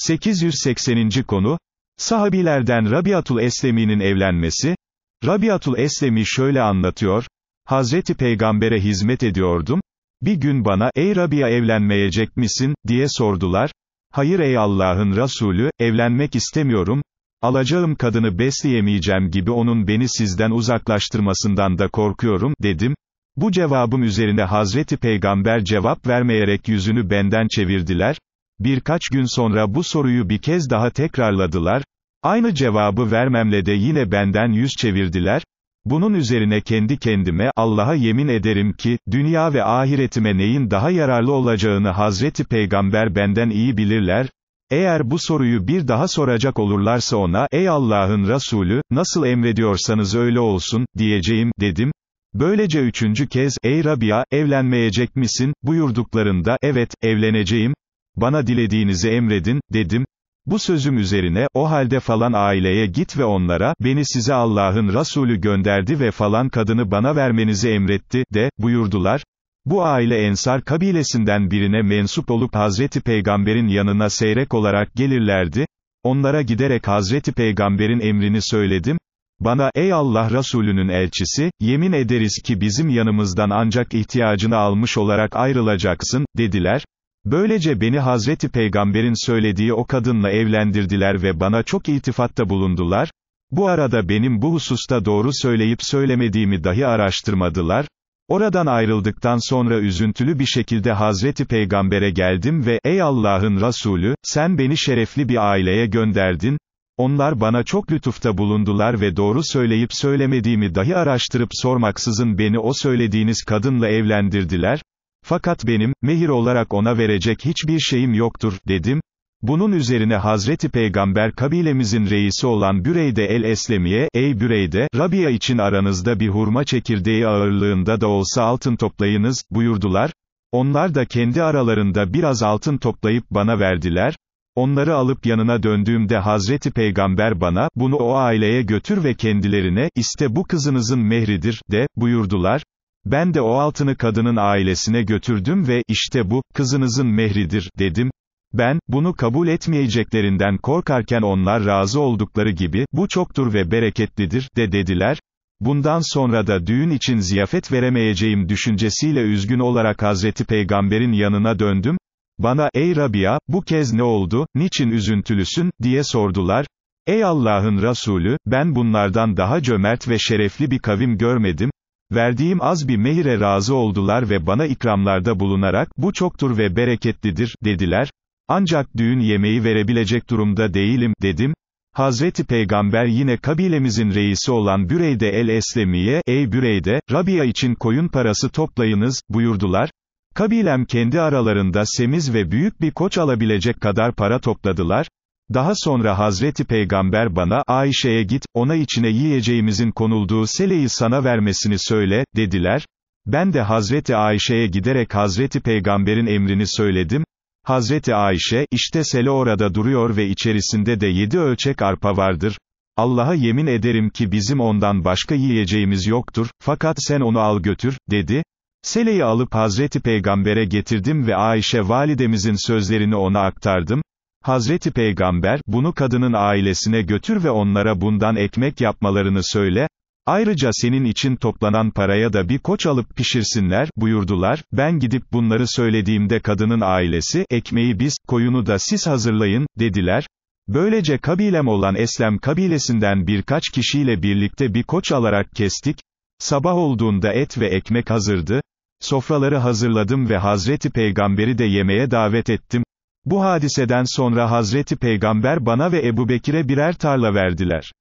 880. konu, sahabilerden Rabiatul Eslemi'nin evlenmesi, Rabiatul Eslemi şöyle anlatıyor, Hazreti Peygamber'e hizmet ediyordum, bir gün bana, ey Rabia evlenmeyecek misin, diye sordular, hayır ey Allah'ın Resulü, evlenmek istemiyorum, alacağım kadını besleyemeyeceğim gibi onun beni sizden uzaklaştırmasından da korkuyorum, dedim, bu cevabım üzerine Hazreti Peygamber cevap vermeyerek yüzünü benden çevirdiler, Birkaç gün sonra bu soruyu bir kez daha tekrarladılar, aynı cevabı vermemle de yine benden yüz çevirdiler, bunun üzerine kendi kendime, Allah'a yemin ederim ki, dünya ve ahiretime neyin daha yararlı olacağını Hazreti Peygamber benden iyi bilirler, eğer bu soruyu bir daha soracak olurlarsa ona, ey Allah'ın Resulü, nasıl emrediyorsanız öyle olsun, diyeceğim, dedim. Böylece üçüncü kez, ey Rabia, evlenmeyecek misin, buyurduklarında, evet, evleneceğim, bana dilediğinizi emredin, dedim, bu sözüm üzerine, o halde falan aileye git ve onlara, beni size Allah'ın Resulü gönderdi ve falan kadını bana vermenizi emretti, de, buyurdular. Bu aile Ensar kabilesinden birine mensup olup Hazreti Peygamber'in yanına seyrek olarak gelirlerdi. Onlara giderek Hazreti Peygamber'in emrini söyledim. Bana, ey Allah Resulünün elçisi, yemin ederiz ki bizim yanımızdan ancak ihtiyacını almış olarak ayrılacaksın, dediler. Böylece beni Hazreti Peygamber'in söylediği o kadınla evlendirdiler ve bana çok iltifatta bulundular, bu arada benim bu hususta doğru söyleyip söylemediğimi dahi araştırmadılar, oradan ayrıldıktan sonra üzüntülü bir şekilde Hazreti Peygamber'e geldim ve, ey Allah'ın Resulü, sen beni şerefli bir aileye gönderdin, onlar bana çok lütufta bulundular ve doğru söyleyip söylemediğimi dahi araştırıp sormaksızın beni o söylediğiniz kadınla evlendirdiler, fakat benim, mehir olarak ona verecek hiçbir şeyim yoktur, dedim. Bunun üzerine Hazreti Peygamber kabilemizin reisi olan Büreyde el-Eslemiye, ey Büreyde, Rabia için aranızda bir hurma çekirdeği ağırlığında da olsa altın toplayınız, buyurdular. Onlar da kendi aralarında biraz altın toplayıp bana verdiler. Onları alıp yanına döndüğümde Hazreti Peygamber bana, bunu o aileye götür ve kendilerine, işte bu kızınızın mehridir, de, buyurdular. Ben de o altını kadının ailesine götürdüm ve, işte bu, kızınızın mehridir, dedim. Ben, bunu kabul etmeyeceklerinden korkarken onlar razı oldukları gibi, bu çoktur ve bereketlidir, de dediler. Bundan sonra da düğün için ziyafet veremeyeceğim düşüncesiyle üzgün olarak Hazreti Peygamber'in yanına döndüm. Bana, ey Rabia, bu kez ne oldu, niçin üzüntülüsün, diye sordular. Ey Allah'ın Resulü, ben bunlardan daha cömert ve şerefli bir kavim görmedim, Verdiğim az bir mehire razı oldular ve bana ikramlarda bulunarak, bu çoktur ve bereketlidir, dediler. Ancak düğün yemeği verebilecek durumda değilim, dedim. Hazreti Peygamber yine kabilemizin reisi olan Büreyde el-Eslemi'ye, ey Büreyde, Rabia için koyun parası toplayınız, buyurdular. Kabilem kendi aralarında semiz ve büyük bir koç alabilecek kadar para topladılar. Daha sonra Hazreti Peygamber bana, Ayşe'ye git, ona içine yiyeceğimizin konulduğu seleyi sana vermesini söyle, dediler. Ben de Hazreti Ayşe'ye giderek Hazreti Peygamber'in emrini söyledim. Hazreti Ayşe, işte sele orada duruyor ve içerisinde de yedi ölçek arpa vardır. Allah'a yemin ederim ki bizim ondan başka yiyeceğimiz yoktur, fakat sen onu al götür, dedi. Seleyi alıp Hazreti Peygamber'e getirdim ve Ayşe validemizin sözlerini ona aktardım. Hazreti Peygamber, bunu kadının ailesine götür ve onlara bundan ekmek yapmalarını söyle, ayrıca senin için toplanan paraya da bir koç alıp pişirsinler, buyurdular, ben gidip bunları söylediğimde kadının ailesi, ekmeği biz, koyunu da siz hazırlayın, dediler, böylece kabilem olan Eslem kabilesinden birkaç kişiyle birlikte bir koç alarak kestik, sabah olduğunda et ve ekmek hazırdı, sofraları hazırladım ve Hazreti Peygamberi de yemeğe davet ettim, bu hadiseden sonra Hazreti Peygamber bana ve Ebu Bekire birer tarla verdiler.